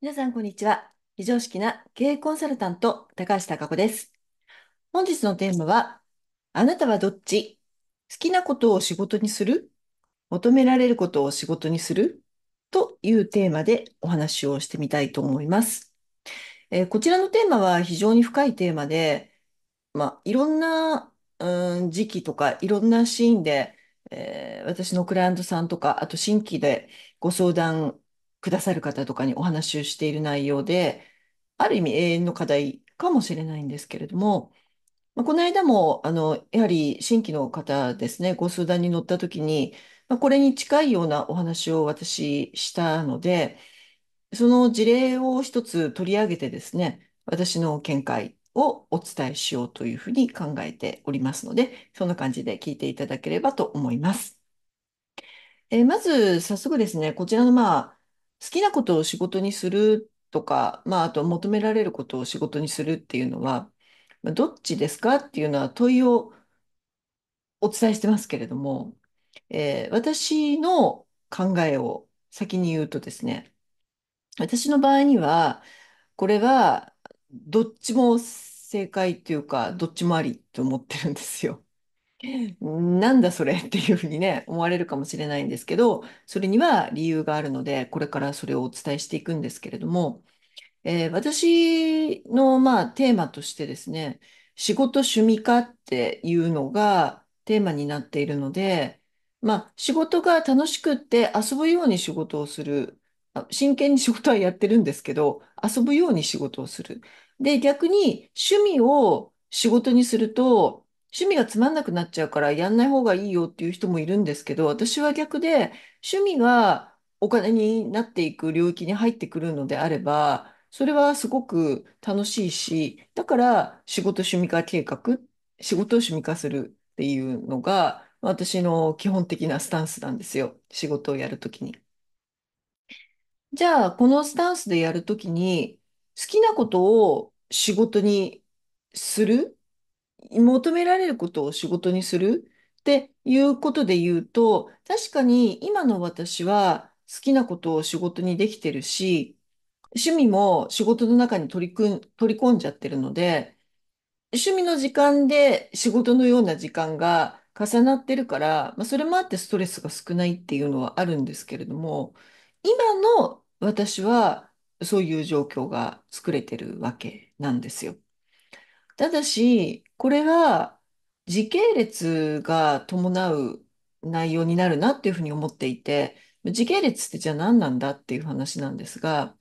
皆さん、こんにちは。非常識な経営コンサルタント、高橋貴子です。本日のテーマは、あなたはどっち好きなことを仕事にする求められることを仕事にするというテーマでお話をしてみたいと思います。えー、こちらのテーマは非常に深いテーマで、まあ、いろんな、うん、時期とかいろんなシーンで、えー、私のクライアントさんとか、あと新規でご相談くださる方とかにお話をしている内容で、ある意味永遠の課題かもしれないんですけれども、まあ、この間も、あの、やはり新規の方ですね、ご相談に乗った時に、まあ、これに近いようなお話を私したので、その事例を一つ取り上げてですね、私の見解をお伝えしようというふうに考えておりますので、そんな感じで聞いていただければと思います。えー、まず、早速ですね、こちらの、まあ、好きなことを仕事にするとか、まあ、あと求められることを仕事にするっていうのは、まあどっちですかっていうのは問いをお伝えしてますけれども、えー私の考えを先に言うとですね、私の場合には、これはどっちも正解っていうか、どっちもありと思ってるんですよ。なんだそれっていうふうにね、思われるかもしれないんですけど、それには理由があるので、これからそれをお伝えしていくんですけれども、えー私の、まあ、テーマとしてですね、仕事趣味化っていうのがテーマになっているので、まあ、仕事が楽しくって遊ぶように仕事をする。あ真剣に仕事はやってるんですけど、遊ぶように仕事をする。で、逆に趣味を仕事にすると、趣味がつまんなくなっちゃうからやんない方がいいよっていう人もいるんですけど、私は逆で趣味がお金になっていく領域に入ってくるのであれば、それはすごく楽しいし、だから仕事趣味化計画、仕事を趣味化するっていうのが私の基本的なスタンスなんですよ。仕事をやるときに。じゃあ、このスタンスでやるときに好きなことを仕事にする求められることを仕事にするっていうことで言うと、確かに今の私は好きなことを仕事にできてるし、趣味も仕事の中に取り組ん、取り込んじゃってるので、趣味の時間で仕事のような時間が重なってるから、まあ、それもあってストレスが少ないっていうのはあるんですけれども、今の私はそういう状況が作れてるわけなんですよ。ただし、これは時系列が伴う内容になるなっていうふうに思っていて、時系列ってじゃあ何なんだっていう話なんですが、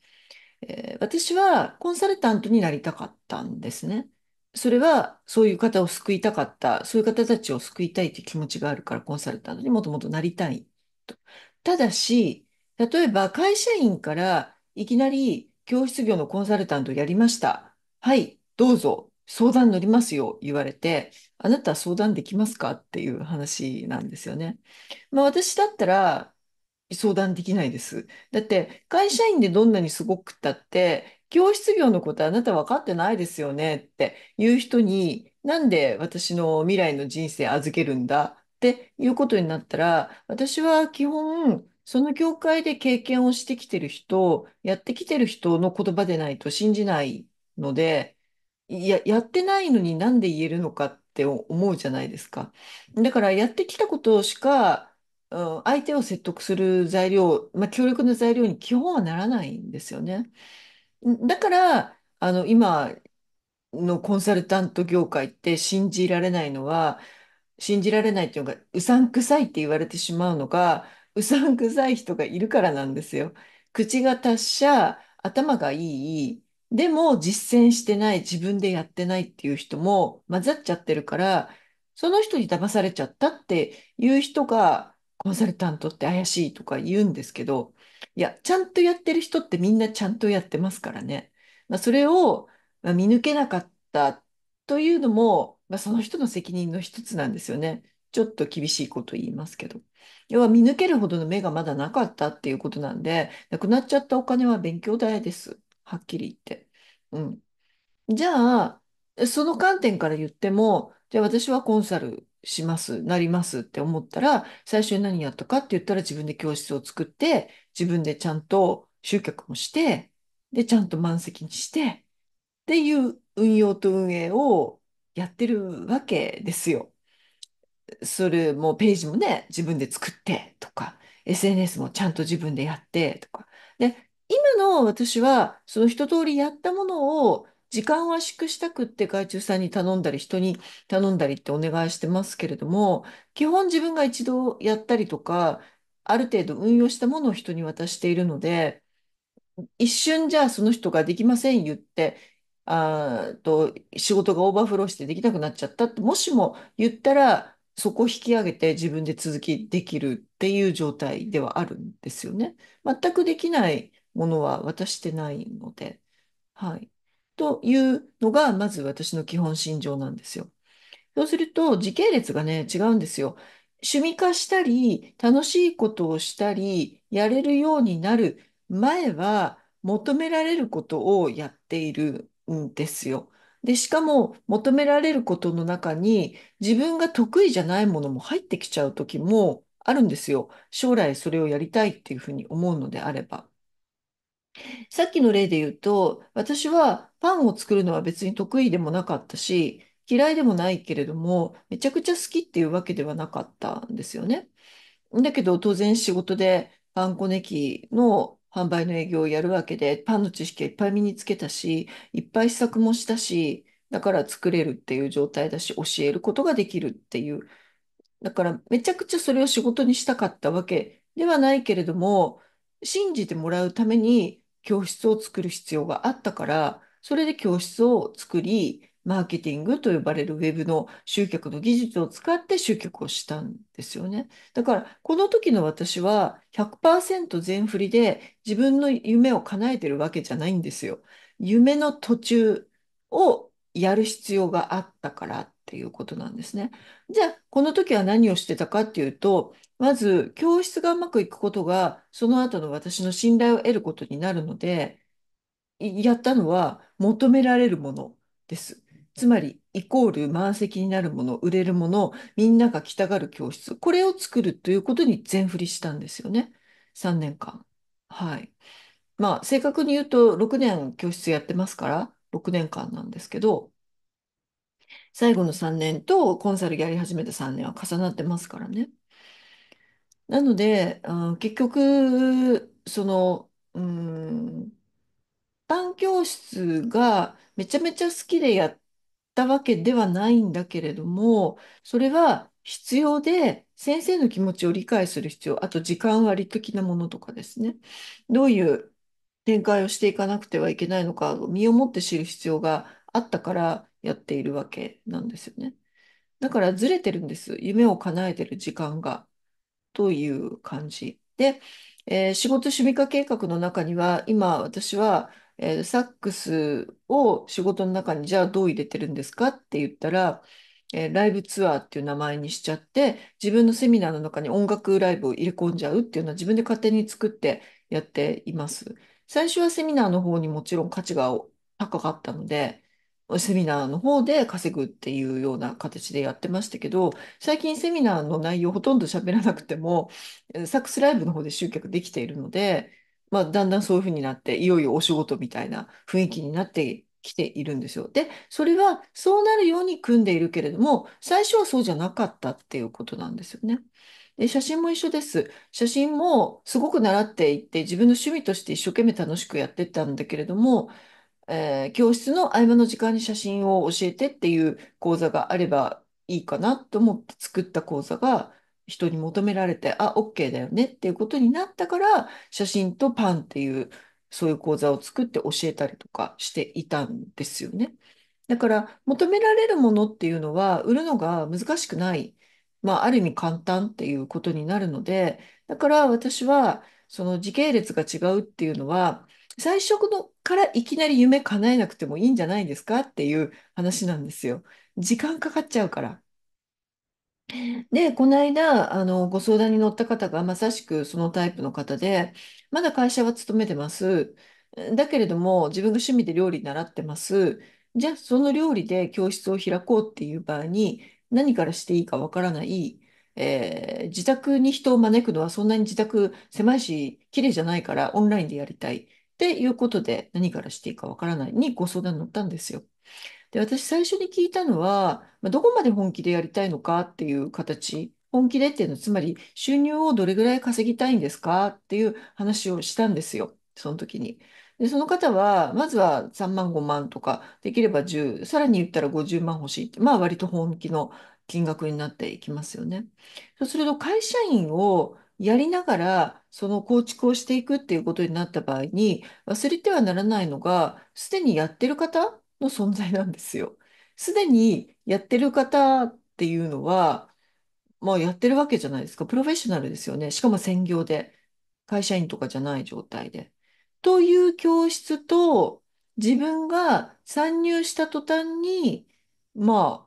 えー私はコンサルタントになりたかったんですね。それはそういう方を救いたかった、そういう方たちを救いたいって気持ちがあるからコンサルタントにもともとなりたいと。ただし、例えば会社員からいきなり教室業のコンサルタントをやりました。はい、どうぞ相談乗りますよ、言われて、あなた相談できますかっていう話なんですよね。まあ私だったら相談できないです。だって会社員でどんなにすごくったって、教室業のことあなた分かってないですよねっていう人に、なんで私の未来の人生預けるんだっていうことになったら、私は基本、その業界で経験をしてきてる人、やってきてる人の言葉でないと信じないので、や、やってないのになんで言えるのかって思うじゃないですか。だからやってきたことしか、うん、相手を説得する材料、まあ、力の材料に基本はならないんですよね。だから、あの、今のコンサルタント業界って信じられないのは、信じられないっていうのが、うさんくさいって言われてしまうのが、うさんくさい人がいるからなんですよ。口が達者、頭がいい、でも実践してない、自分でやってないっていう人も混ざっちゃってるから、その人に騙されちゃったっていう人が、コンサルタントって怪しいとか言うんですけど、いや、ちゃんとやってる人ってみんなちゃんとやってますからね。まあ、それを見抜けなかったというのも、まあ、その人の責任の一つなんですよね。ちょっと厳しいこと言いますけど。要は見抜けるほどの目がまだなかったっていうことなんで、なくなっちゃったお金は勉強代です。はっきり言って。うん。じゃあ、その観点から言っても、じゃあ私はコンサルします、なりますって思ったら、最初に何やったかって言ったら自分で教室を作って、自分でちゃんと集客もして、で、ちゃんと満席にして、っていう運用と運営をやってるわけですよ。それもページもね、自分で作ってとか、SNS もちゃんと自分でやってとか。で、の私は、その一通りやったものを、時間を圧縮したくって外注さんに頼んだり、人に頼んだりってお願いしてますけれども、基本自分が一度やったりとか、ある程度運用したものを人に渡しているので、一瞬じゃあその人ができません言って、あと仕事がオーバーフローしてできなくなっちゃったって、もしも言ったら、そこを引き上げて自分で続きできるっていう状態ではあるんですよね。全くできないものは渡してないので、はい。というのが、まず私の基本信条なんですよ。そうすると、時系列がね、違うんですよ。趣味化したり、楽しいことをしたり、やれるようになる前は、求められることをやっているんですよ。で、しかも求められることの中に自分が得意じゃないものも入ってきちゃう時もあるんですよ。将来それをやりたいっていうふうに思うのであれば。さっきの例で言うと、私はパンを作るのは別に得意でもなかったし、嫌いでもないけれども、めちゃくちゃ好きっていうわけではなかったんですよね。だけど、当然仕事でパン粉ねきの販売の営業をやるわけで、パンの知識はいっぱい身につけたし、いっぱい試作もしたし、だから作れるっていう状態だし、教えることができるっていう。だからめちゃくちゃそれを仕事にしたかったわけではないけれども、信じてもらうために教室を作る必要があったから、それで教室を作り、マーケティングと呼ばれるウェブの集客の技術を使って集客をしたんですよね。だから、この時の私は100%全振りで自分の夢を叶えてるわけじゃないんですよ。夢の途中をやる必要があったからっていうことなんですね。じゃあ、この時は何をしてたかっていうと、まず教室がうまくいくことが、その後の私の信頼を得ることになるので、やったのは求められるものです。つまり、イコール満席になるもの、売れるもの、みんなが来たがる教室、これを作るということに全振りしたんですよね。3年間。はい。まあ、正確に言うと、6年教室やってますから、6年間なんですけど、最後の3年とコンサルやり始めた3年は重なってますからね。なので、うん、結局、その、うん、短教室がめちゃめちゃ好きでやったわけではないんだけれども、それは必要で、先生の気持ちを理解する必要、あと時間割的なものとかですね、どういう展開をしていかなくてはいけないのか、身をもって知る必要があったから、やっているわけなんですよね。だからずれてるんです。夢を叶えてる時間が。という感じ。で、えー、仕事趣味化計画の中には、今私は、えー、サックスを仕事の中にじゃあどう入れてるんですかって言ったら、えー、ライブツアーっていう名前にしちゃって自分のセミナーの中に音楽ライブを入れ込んじゃうっていうのは自分で勝手に作ってやっています。最初はセミナーの方にもちろん価値が高かったのでセミナーの方で稼ぐっていうような形でやってましたけど、最近セミナーの内容ほとんど喋らなくても、サックスライブの方で集客できているので、まあ、だんだんそういうふうになって、いよいよお仕事みたいな雰囲気になってきているんですよ。で、それはそうなるように組んでいるけれども、最初はそうじゃなかったっていうことなんですよね。で、写真も一緒です。写真もすごく習っていって、自分の趣味として一生懸命楽しくやってたんだけれども、えー、教室の合間の時間に写真を教えてっていう講座があればいいかなと思って作った講座が人に求められて、あ、OK だよねっていうことになったから、写真とパンっていう、そういう講座を作って教えたりとかしていたんですよね。だから求められるものっていうのは売るのが難しくない、まあ、ある意味簡単っていうことになるのでだから私はその時系列が違うっていうのは最初のからいきなり夢叶えなくてもいいんじゃないですかっていう話なんですよ。時間かかっちゃうから。で、この間、あの、ご相談に乗った方がまさしくそのタイプの方で、まだ会社は勤めてます。だけれども、自分が趣味で料理習ってます。じゃあ、その料理で教室を開こうっていう場合に、何からしていいかわからない。えー、自宅に人を招くのはそんなに自宅狭いし、綺麗じゃないからオンラインでやりたい。っていうことで何からしていいかわからないにご相談に乗ったんですよ。で、私最初に聞いたのは、まあ、どこまで本気でやりたいのかっていう形。本気でっていうのは、つまり収入をどれぐらい稼ぎたいんですかっていう話をしたんですよ。その時に。で、その方は、まずは3万5万とか、できれば10、さらに言ったら50万欲しいって、まあ割と本気の金額になっていきますよね。そうすると会社員をやりながら、その構築をしていくっていうことになった場合に、忘れてはならないのが、すでにやってる方の存在なんですよ。すでにやってる方っていうのは、まあやってるわけじゃないですか。プロフェッショナルですよね。しかも専業で。会社員とかじゃない状態で。という教室と、自分が参入した途端に、まあ、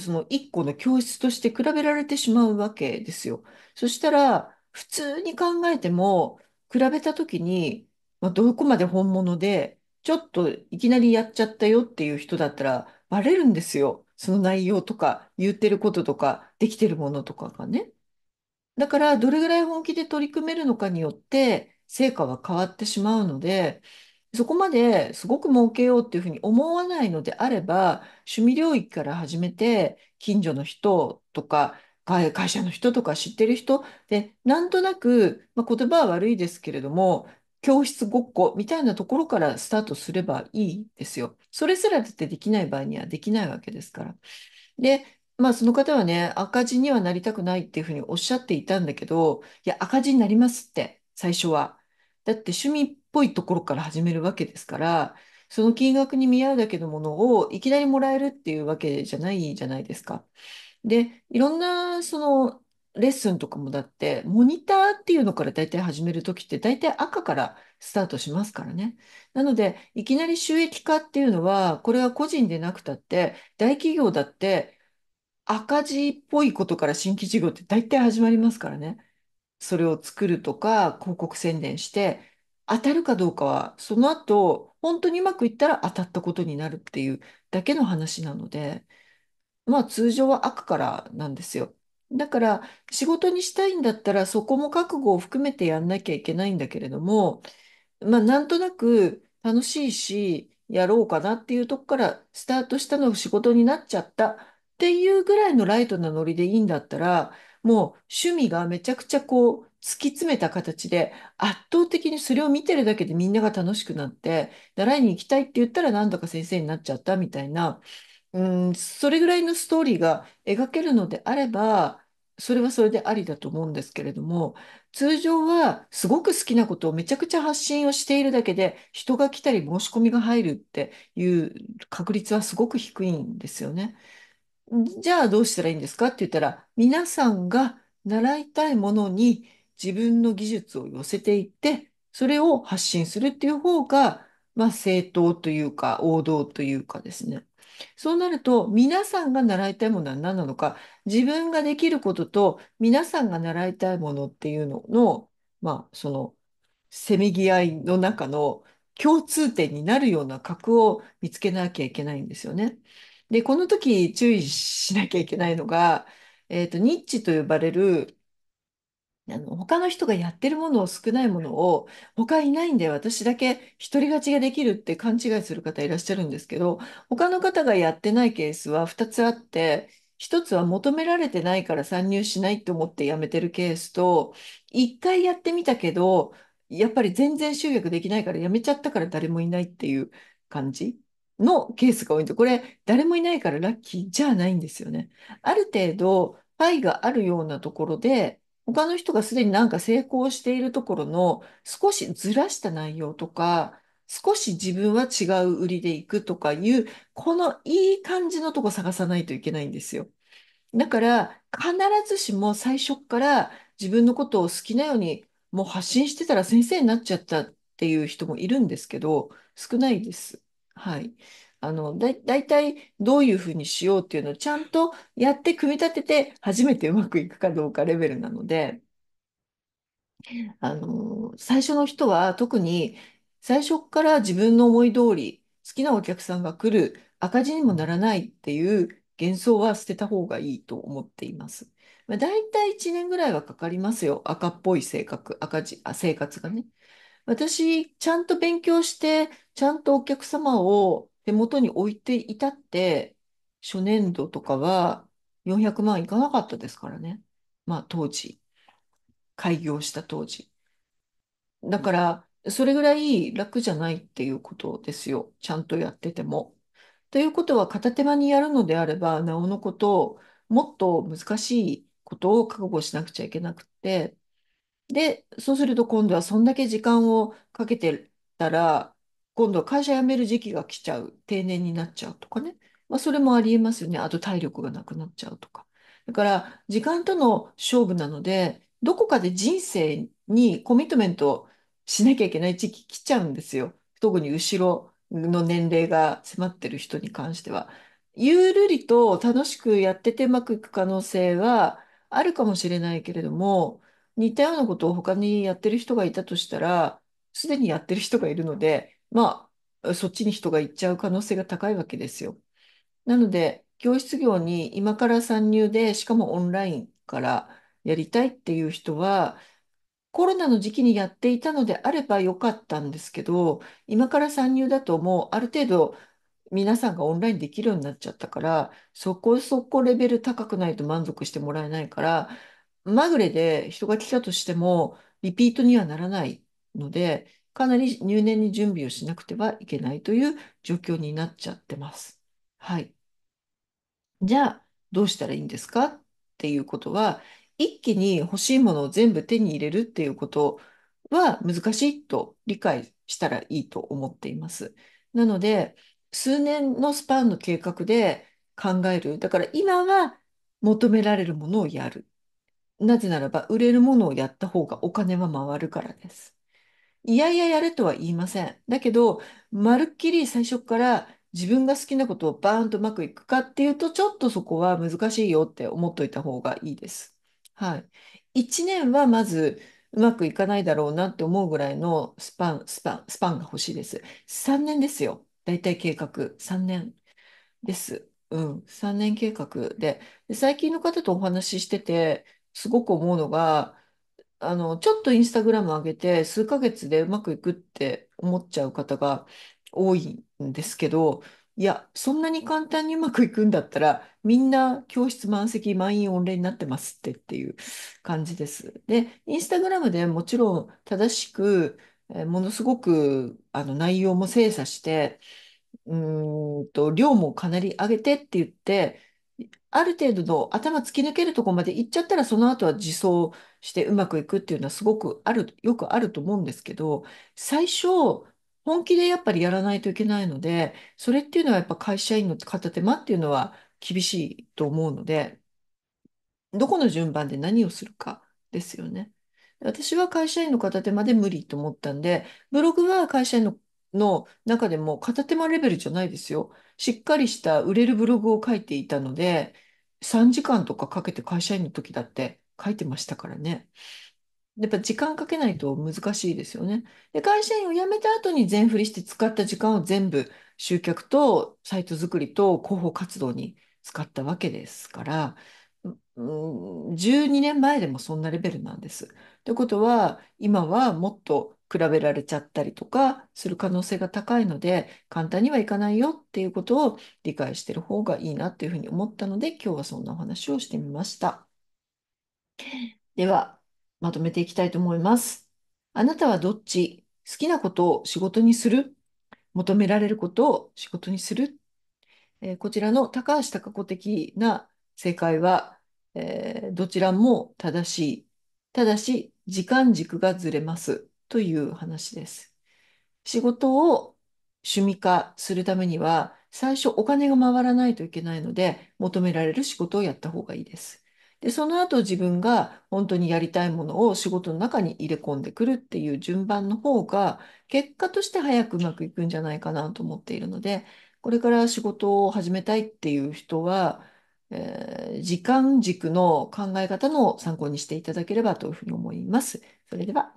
その一個の教室として比べられてしまうわけですよ。そしたら、普通に考えても、比べたときに、まあ、どこまで本物で、ちょっといきなりやっちゃったよっていう人だったら、バレるんですよ。その内容とか、言ってることとか、できてるものとかがね。だから、どれぐらい本気で取り組めるのかによって、成果は変わってしまうので、そこまですごく儲けようっていうふうに思わないのであれば、趣味領域から始めて、近所の人とか、会社の人とか知ってる人で、なんとなく、まあ、言葉は悪いですけれども、教室ごっこみたいなところからスタートすればいいですよ。それすらだってできない場合にはできないわけですから。で、まあその方はね、赤字にはなりたくないっていうふうにおっしゃっていたんだけど、いや、赤字になりますって、最初は。だって趣味ぽいところから始めるわけですから、その金額に見合うだけのものをいきなりもらえるっていうわけじゃないじゃないですか。で、いろんなそのレッスンとかもだって、モニターっていうのから大体始めるときって、大体赤からスタートしますからね。なので、いきなり収益化っていうのは、これは個人でなくたって、大企業だって、赤字っぽいことから新規事業って大体始まりますからね。それを作るとか、広告宣伝して、当たるかどうかは、その後、本当にうまくいったら当たったことになるっていうだけの話なので、まあ通常は悪からなんですよ。だから仕事にしたいんだったらそこも覚悟を含めてやんなきゃいけないんだけれども、まあなんとなく楽しいし、やろうかなっていうとこからスタートしたのが仕事になっちゃったっていうぐらいのライトなノリでいいんだったら、もう趣味がめちゃくちゃこう突き詰めた形で圧倒的にそれを見てるだけでみんなが楽しくなって習いに行きたいって言ったら何だか先生になっちゃったみたいなうんそれぐらいのストーリーが描けるのであればそれはそれでありだと思うんですけれども通常はすごく好きなことをめちゃくちゃ発信をしているだけで人が来たり申し込みが入るっていう確率はすごく低いんですよね。じゃあどうしたらいいんですかって言ったら、皆さんが習いたいものに自分の技術を寄せていって、それを発信するっていう方が、まあ正当というか、王道というかですね。そうなると、皆さんが習いたいものは何なのか、自分ができることと、皆さんが習いたいものっていうのの、まあ、その、せめぎ合いの中の共通点になるような格を見つけなきゃいけないんですよね。で、この時注意しなきゃいけないのが、えっと、ニッチと呼ばれる、あの、他の人がやってるものを少ないものを、他いないんで私だけ独り勝ちができるって勘違いする方いらっしゃるんですけど、他の方がやってないケースは2つあって、1つは求められてないから参入しないと思ってやめてるケースと、1回やってみたけど、やっぱり全然集約できないからやめちゃったから誰もいないっていう感じ。のケースが多いんで、これ誰もいないからラッキーじゃないんですよね。ある程度、パイがあるようなところで、他の人がすでになんか成功しているところの少しずらした内容とか、少し自分は違う売りでいくとかいう、このいい感じのとこ探さないといけないんですよ。だから、必ずしも最初から自分のことを好きなようにもう発信してたら先生になっちゃったっていう人もいるんですけど、少ないです。はい。あの、だ、大体どういうふうにしようっていうのをちゃんとやって組み立てて初めてうまくいくかどうかレベルなので、あの、最初の人は特に最初から自分の思い通り好きなお客さんが来る赤字にもならないっていう幻想は捨てた方がいいと思っています。まあ、大体1年ぐらいはかかりますよ。赤っぽい性格、赤字、あ、生活がね。私、ちゃんと勉強して、ちゃんとお客様を手元に置いていたって、初年度とかは400万いかなかったですからね。まあ、当時。開業した当時。だから、それぐらい楽じゃないっていうことですよ。ちゃんとやってても。ということは、片手間にやるのであれば、なおのこと、もっと難しいことを覚悟しなくちゃいけなくて、で、そうすると今度はそんだけ時間をかけてたら、今度は会社辞める時期が来ちゃう、定年になっちゃうとかね。まあ、それもありえますよね。あと体力がなくなっちゃうとか。だから、時間との勝負なので、どこかで人生にコミットメントしなきゃいけない時期来ちゃうんですよ。特に後ろの年齢が迫ってる人に関しては。ゆるりと楽しくやっててうまくいく可能性はあるかもしれないけれども、似たようなことを他にやってる人がいたとしたら、すでにやってる人がいるので、まあ、そっちに人が行っちゃう可能性が高いわけですよ。なので、教室業に今から参入で、しかもオンラインからやりたいっていう人は、コロナの時期にやっていたのであればよかったんですけど、今から参入だともうある程度皆さんがオンラインできるようになっちゃったから、そこそこレベル高くないと満足してもらえないから、まぐれで人が来たとしても、リピートにはならないので、かなり入念に準備をしなくてはいけないという状況になっちゃってます。はい。じゃあ、どうしたらいいんですかっていうことは、一気に欲しいものを全部手に入れるっていうことは難しいと理解したらいいと思っています。なので、数年のスパンの計画で考える。だから今は求められるものをやる。なぜならば、売れるものをやった方がお金は回るからです。いやいややれとは言いません。だけど、まるっきり最初から自分が好きなことをバーンとうまくいくかっていうと、ちょっとそこは難しいよって思っといた方がいいです。はい。1年はまずうまくいかないだろうなって思うぐらいのスパン、スパン、スパンが欲しいです。3年ですよ。だいたい計画。3年です。うん。3年計画で、で最近の方とお話ししてて、すごく思うのが、あの、ちょっとインスタグラム上げて数ヶ月でうまくいくって思っちゃう方が多いんですけど、いや、そんなに簡単にうまくいくんだったら、みんな教室満席、満員御礼になってますってっていう感じです。で、インスタグラムでもちろん正しく、えーものすごくあの内容も精査して、うーんと、量もかなり上げてって言って、ある程度の頭突き抜けるとこまで行っちゃったら、その後は自走してうまくいくっていうのはすごくある、よくあると思うんですけど、最初、本気でやっぱりやらないといけないので、それっていうのはやっぱ会社員の片手間っていうのは厳しいと思うので、どこの順番で何をするかですよね。私は会社員の片手間で無理と思ったんで、ブログは会社員のの中でも片手間レベルじゃないですよ。しっかりした売れるブログを書いていたので、3時間とかかけて会社員の時だって書いてましたからね。やっぱ時間かけないと難しいですよね。で、会社員を辞めた後に全振りして使った時間を全部集客とサイト作りと広報活動に使ったわけですから、12年前でもそんなレベルなんです。ということは、今はもっと比べられちゃったりとかする可能性が高いので簡単にはいかないよっていうことを理解してる方がいいなというふうに思ったので今日はそんなお話をしてみました。ではまとめていきたいと思います。あなたはどっち好きなことを仕事にする求められることを仕事にする、えー、こちらの高橋貴子的な正解は、えー、どちらも正しい。ただし時間軸がずれます。という話です。仕事を趣味化するためには、最初お金が回らないといけないので、求められる仕事をやった方がいいです。で、その後自分が本当にやりたいものを仕事の中に入れ込んでくるっていう順番の方が、結果として早くうまくいくんじゃないかなと思っているので、これから仕事を始めたいっていう人は、えー、時間軸の考え方の参考にしていただければというふうに思います。それでは。